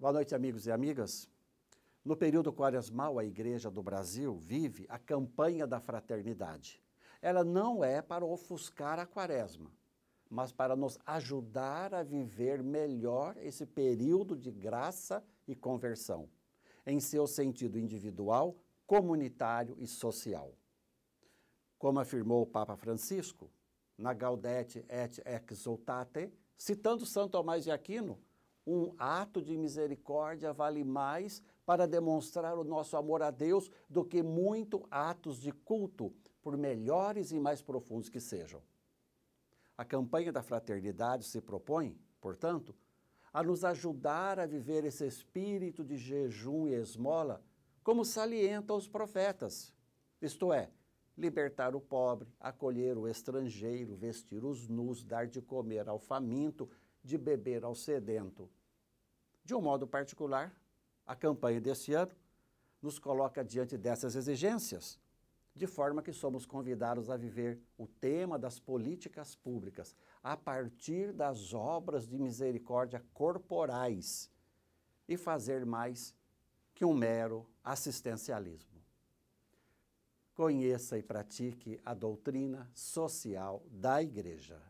Boa noite, amigos e amigas. No período quaresmal, a Igreja do Brasil vive a campanha da fraternidade. Ela não é para ofuscar a quaresma, mas para nos ajudar a viver melhor esse período de graça e conversão, em seu sentido individual, comunitário e social. Como afirmou o Papa Francisco, na Gaudete et Exultate, citando Santo Tomás de Aquino, um ato de misericórdia vale mais para demonstrar o nosso amor a Deus do que muito atos de culto, por melhores e mais profundos que sejam. A campanha da fraternidade se propõe, portanto, a nos ajudar a viver esse espírito de jejum e esmola, como salientam os profetas. Isto é, libertar o pobre, acolher o estrangeiro, vestir os nus, dar de comer ao faminto, de beber ao sedento. De um modo particular, a campanha desse ano nos coloca diante dessas exigências, de forma que somos convidados a viver o tema das políticas públicas a partir das obras de misericórdia corporais e fazer mais que um mero assistencialismo. Conheça e pratique a doutrina social da Igreja.